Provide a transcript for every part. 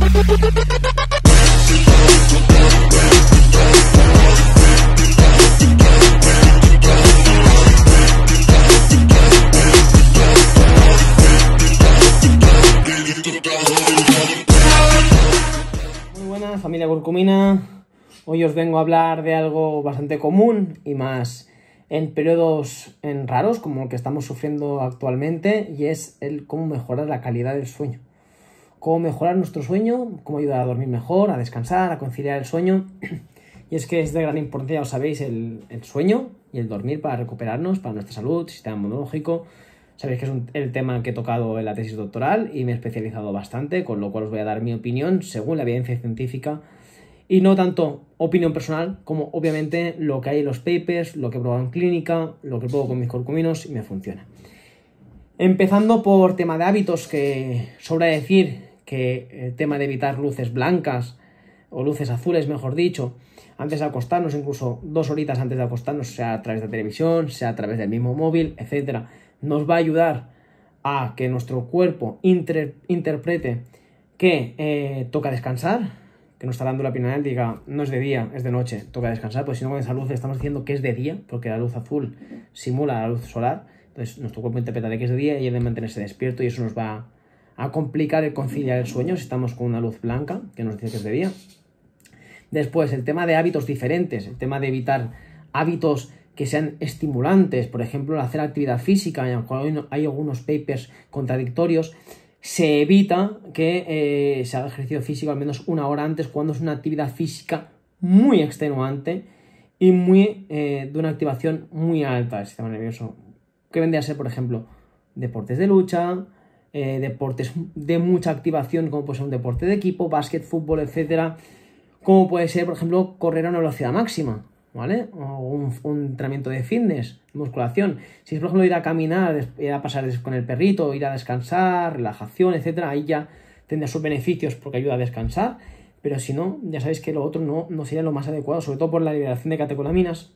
Muy buenas familia curcumina, hoy os vengo a hablar de algo bastante común y más en periodos en raros como el que estamos sufriendo actualmente y es el cómo mejorar la calidad del sueño cómo mejorar nuestro sueño, cómo ayudar a dormir mejor, a descansar, a conciliar el sueño. Y es que es de gran importancia, ya lo sabéis, el, sueño y el dormir para recuperarnos, para nuestra salud, sistema inmunológico. Sabéis que es el tema que he tocado en la tesis doctoral y me he especializado bastante, con lo cual os voy a dar mi opinión según la evidencia científica y no tanto opinión personal como obviamente lo que hay en los papers, lo que he probado en clínica, lo que puedo con mis corcuminos y me funciona. Empezando por tema de hábitos, que sobra decir que el tema de evitar luces blancas o luces azules, mejor dicho, antes de acostarnos, incluso dos horitas antes de acostarnos, sea a través de televisión, sea a través del mismo móvil, etcétera, nos va a ayudar a que nuestro cuerpo interprete que eh, toca descansar, que nuestra glándula pineal diga no es de día, es de noche, toca descansar, pues si no con esa luz estamos diciendo que es de día, porque la luz azul simula la luz solar, entonces nuestro cuerpo interpreta de que es de día y de mantenerse despierto y eso nos va a complicar el conciliar el sueño si estamos con una luz blanca que nos dice que es de día. Después, el tema de hábitos diferentes, el tema de evitar hábitos que sean estimulantes, por ejemplo, hacer actividad física, hay algunos papers contradictorios, se evita que eh, se haga ejercicio físico al menos una hora antes cuando es una actividad física muy extenuante y muy, eh, de una activación muy alta del sistema nervioso, que vendría a ser, por ejemplo, deportes de lucha, eh, deportes de mucha activación, como puede ser un deporte de equipo, básquet, fútbol, etcétera, como puede ser, por ejemplo, correr a una velocidad máxima, ¿vale? O un, un entrenamiento de fitness, musculación. Si es, por ejemplo, ir a caminar, ir a pasar con el perrito, ir a descansar, relajación, etcétera, ahí ya tendrá sus beneficios porque ayuda a descansar, pero si no, ya sabéis que lo otro no, no sería lo más adecuado, sobre todo por la liberación de catecolaminas,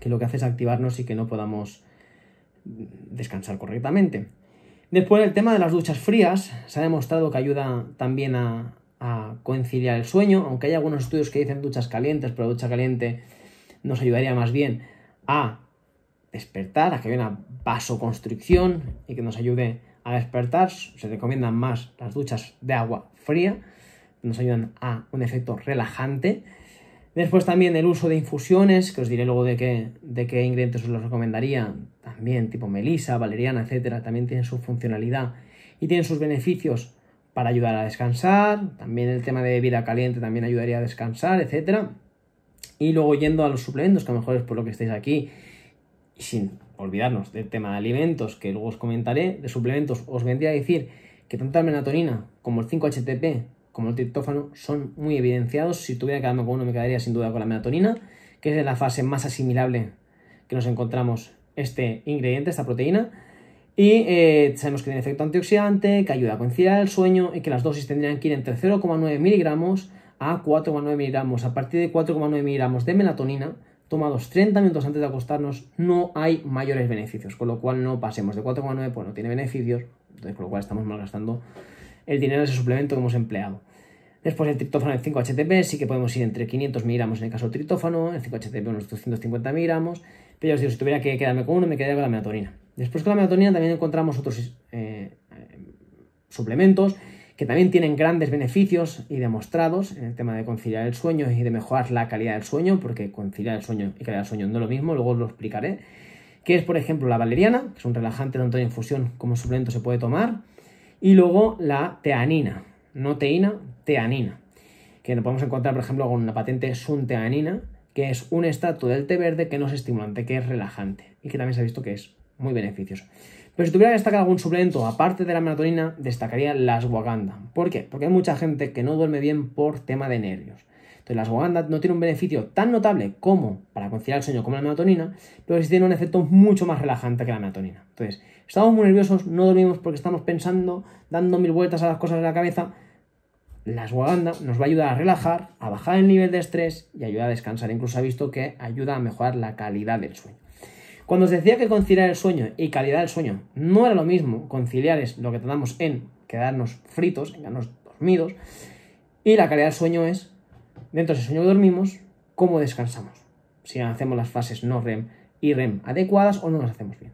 que lo que hace es activarnos y que no podamos descansar correctamente. Después el tema de las duchas frías se ha demostrado que ayuda también a, coincidir conciliar el sueño, aunque hay algunos estudios que dicen duchas calientes, pero ducha caliente nos ayudaría más bien a despertar, a que haya una vasoconstricción y que nos ayude a despertar. Se recomiendan más las duchas de agua fría, nos ayudan a un efecto relajante. Después también el uso de infusiones, que os diré luego de qué, de qué ingredientes os los recomendaría. También tipo melisa, valeriana, etcétera, también tienen su funcionalidad y tienen sus beneficios para ayudar a descansar. También el tema de bebida caliente también ayudaría a descansar, etcétera. Y luego yendo a los suplementos, que a lo mejor es por lo que estáis aquí, y sin olvidarnos del tema de alimentos, que luego os comentaré, de suplementos, os vendría a decir que tanto la melatonina como el 5-HTP como el triptófano son muy evidenciados. Si tuviera que con uno, me quedaría sin duda con la melatonina, que es la fase más asimilable que nos encontramos este ingrediente, esta proteína. Y eh, sabemos que tiene efecto antioxidante, que ayuda a coincidir el sueño y que las dosis tendrían que ir entre 0,9 miligramos a 4,9 miligramos. A partir de 4,9 miligramos de melatonina, tomados 30 minutos antes de acostarnos, no hay mayores beneficios. Con lo cual no pasemos de 4,9, pues no tiene beneficios. Entonces, con lo cual estamos malgastando el dinero de ese suplemento que hemos empleado. Después el triptófano en 5-HTP sí que podemos ir entre 500 miligramos en el caso del triptófano, en 5-HTP unos 250 miligramos, pero ya os digo, si tuviera que quedarme con uno, me quedaría con la melatonina. Después con la melatonina también encontramos otros eh, suplementos que también tienen grandes beneficios y demostrados en el tema de conciliar el sueño y de mejorar la calidad del sueño, porque conciliar el sueño y calidad del sueño no es lo mismo, luego os lo explicaré, que es por ejemplo la valeriana, que es un relajante tanto de infusión como suplemento se puede tomar, y luego la teanina, no teína, teanina, que nos podemos encontrar, por ejemplo, con una patente sunteanina, que es un extracto del té verde que no es estimulante, que es relajante y que también se ha visto que es muy beneficioso. Pero si tuviera que destacar algún suplemento aparte de la melatonina, destacaría la ashwagandha. ¿Por qué? Porque hay mucha gente que no duerme bien por tema de nervios. Entonces, la guaganda no tiene un beneficio tan notable como para conciliar el sueño como la melatonina, pero sí tiene un efecto mucho más relajante que la melatonina. Entonces, estamos muy nerviosos, no dormimos porque estamos pensando, dando mil vueltas a las cosas de la cabeza. La ashwagandha nos va a ayudar a relajar, a bajar el nivel de estrés y ayuda a descansar. Incluso ha visto que ayuda a mejorar la calidad del sueño. Cuando os decía que conciliar el sueño y calidad del sueño no era lo mismo, conciliar es lo que tratamos en quedarnos fritos, en quedarnos dormidos, y la calidad del sueño es Dentro de ese sueño dormimos, ¿cómo descansamos? Si hacemos las fases no REM y REM adecuadas o no las hacemos bien.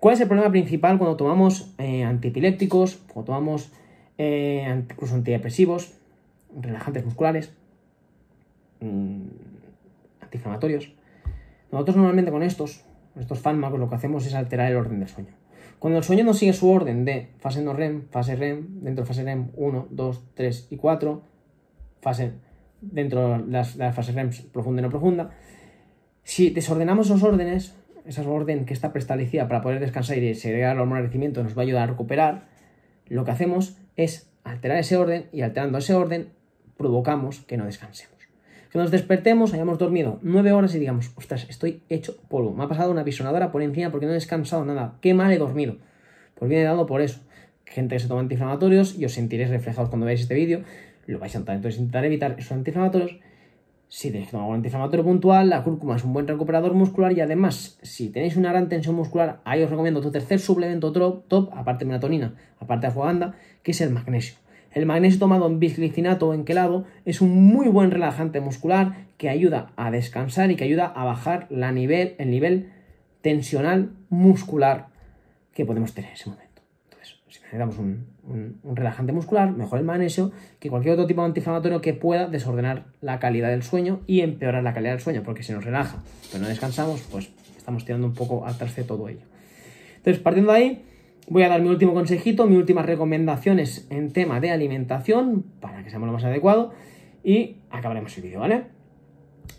¿Cuál es el problema principal cuando tomamos eh, antiepilépticos, cuando tomamos eh, incluso antidepresivos, relajantes musculares, mm, antiinflamatorios? Nosotros normalmente con estos, con estos fármacos, lo que hacemos es alterar el orden del sueño. Cuando el sueño no sigue su orden de fase no REM, fase REM, dentro de fase REM 1, 2, 3 y 4, fase dentro de las, fases REM profunda y no profunda, si desordenamos esos órdenes, esa orden que está preestablecida para poder descansar y segregar el hormona de crecimiento nos va a ayudar a recuperar, lo que hacemos es alterar ese orden y alterando ese orden provocamos que no descansemos. Que nos despertemos, hayamos dormido nueve horas y digamos, ostras, estoy hecho polvo, me ha pasado una visionadora por encima porque no he descansado nada, qué mal he dormido. Pues viene dado por eso gente que se toma antiinflamatorios y os sentiréis reflejados cuando veáis este vídeo. Lo vais a intentar, entonces intentar evitar esos antiinflamatorios. Si tenéis que tomar un antiinflamatorio puntual, la cúrcuma es un buen recuperador muscular y además, si tenéis una gran tensión muscular, ahí os recomiendo tu tercer suplemento top, top aparte de melatonina, aparte de que es el magnesio. El magnesio tomado en bisglicinato o en quelado es un muy buen relajante muscular que ayuda a descansar y que ayuda a bajar la nivel, el nivel tensional muscular que podemos tener en ese momento. Pues, si necesitamos un, relajante muscular, mejor el magnesio que cualquier otro tipo de antiinflamatorio que pueda desordenar la calidad del sueño y empeorar la calidad del sueño, porque si nos relaja, pero no descansamos, pues estamos tirando un poco atrás de todo ello. Entonces, partiendo de ahí, voy a dar mi último consejito, mis últimas recomendaciones en tema de alimentación, para que seamos lo más adecuado, y acabaremos el vídeo, ¿vale?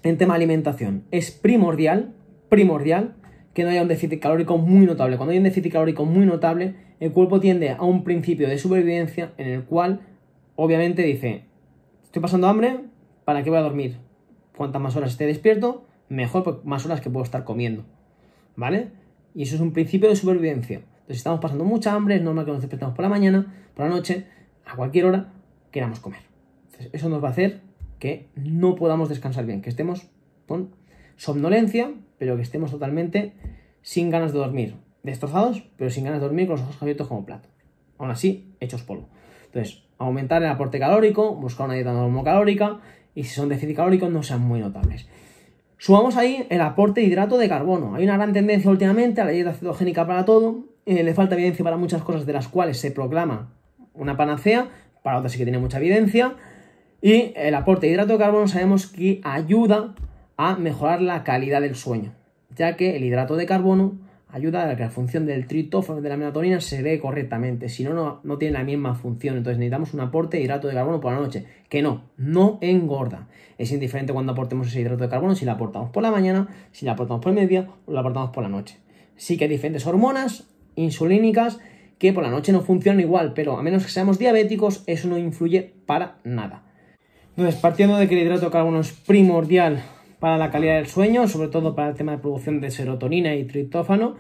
En tema de alimentación, es primordial, primordial, que no haya un déficit calórico muy notable. Cuando hay un déficit calórico muy notable, el cuerpo tiende a un principio de supervivencia en el cual, obviamente, dice, estoy pasando hambre, ¿para qué voy a dormir? Cuantas más horas esté despierto, mejor, pues, más horas que puedo estar comiendo. ¿Vale? Y eso es un principio de supervivencia. Entonces, si estamos pasando mucha hambre, es normal que nos despertemos por la mañana, por la noche, a cualquier hora, queramos comer. Entonces, eso nos va a hacer que no podamos descansar bien, que estemos con somnolencia, pero que estemos totalmente sin ganas de dormir, destrozados, pero sin ganas de dormir con los ojos abiertos como plato. Aún así, hechos polvo. Entonces, aumentar el aporte calórico, buscar una dieta calórica, y si son déficit calórico no sean muy notables. Subamos ahí el aporte de hidrato de carbono. Hay una gran tendencia últimamente a la dieta cetogénica para todo. Eh, le falta evidencia para muchas cosas de las cuales se proclama una panacea, para otras sí que tiene mucha evidencia. Y el aporte de hidrato de carbono sabemos que ayuda a mejorar la calidad del sueño, ya que el hidrato de carbono ayuda a que la función del tritófano de la melatonina se ve correctamente, si no, no, tiene la misma función. Entonces necesitamos un aporte de hidrato de carbono por la noche, que no, no engorda. Es indiferente cuando aportemos ese hidrato de carbono, si la aportamos por la mañana, si la aportamos por el mediodía o la aportamos por la noche. Sí que hay diferentes hormonas insulínicas que por la noche no funcionan igual, pero a menos que seamos diabéticos, eso no influye para nada. Entonces, partiendo de que el hidrato de carbono es primordial para la calidad del sueño, sobre todo para el tema de producción de serotonina y triptófano.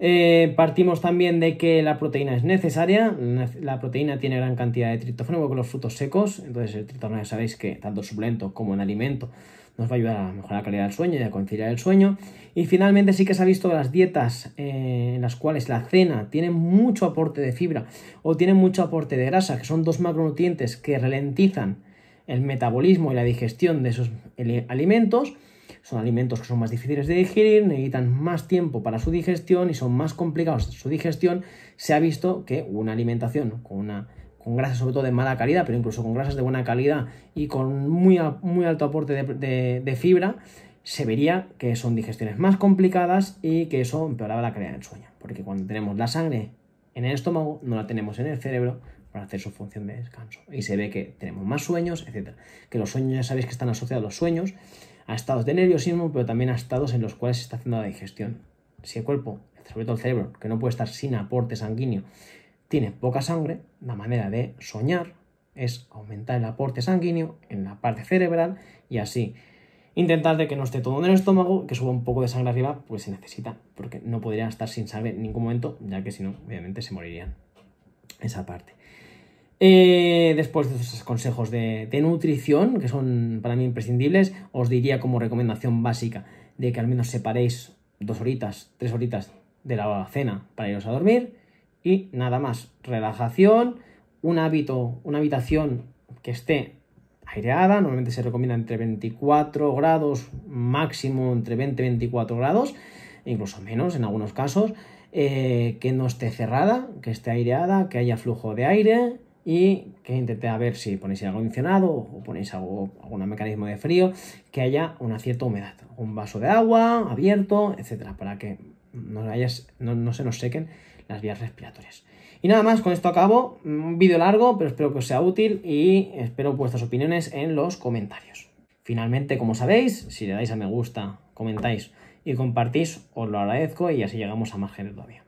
Eh, partimos también de que la proteína es necesaria. La proteína tiene gran cantidad de triptófano, igual los frutos secos. Entonces, el triptófano ya sabéis que tanto suplemento como en alimento nos va a ayudar a mejorar la calidad del sueño y a conciliar el sueño. Y finalmente sí que se ha visto las dietas eh, en las cuales la cena tiene mucho aporte de fibra o tiene mucho aporte de grasa, que son dos macronutrientes que ralentizan el metabolismo y la digestión de esos alimentos. Son alimentos que son más difíciles de digerir, necesitan más tiempo para su digestión y son más complicados su digestión. Se ha visto que una alimentación con una con grasas sobre todo de mala calidad, pero incluso con grasas de buena calidad y con muy, muy alto aporte de, de fibra, se vería que son digestiones más complicadas y que eso empeoraba la calidad del sueño. Porque cuando tenemos la sangre en el estómago, no la tenemos en el cerebro, para hacer su función de descanso. Y se ve que tenemos más sueños, etc. Que los sueños ya sabéis que están asociados a los sueños, a estados de nerviosismo, pero también a estados en los cuales se está haciendo la digestión. Si el cuerpo, sobre todo el cerebro, que no puede estar sin aporte sanguíneo, tiene poca sangre, la manera de soñar es aumentar el aporte sanguíneo en la parte cerebral y así intentar de que no esté todo en el estómago, que suba un poco de sangre arriba, pues se necesita, porque no podría estar sin sangre en ningún momento, ya que si no, obviamente se morirían. Esa parte. Eh, después de esos consejos de, nutrición, que son para mí imprescindibles, os diría como recomendación básica de que al menos separéis dos horitas, tres horitas de la cena para iros a dormir y nada más. Relajación, un hábito, una habitación que esté aireada, normalmente se recomienda entre 24 grados, máximo entre 20 y 24 grados, incluso menos en algunos casos, eh, que no esté cerrada, que esté aireada, que haya flujo de aire, y que intenté a ver si ponéis algo acondicionado o ponéis algún mecanismo de frío que haya una cierta humedad. Un vaso de agua abierto, etcétera, para que no, se nos sequen las vías respiratorias. Y nada más, con esto acabo. Un vídeo largo, pero espero que os sea útil y espero vuestras opiniones en los comentarios. Finalmente, como sabéis, si le dais a me gusta, comentáis y compartís, os lo agradezco y así llegamos a más gente todavía.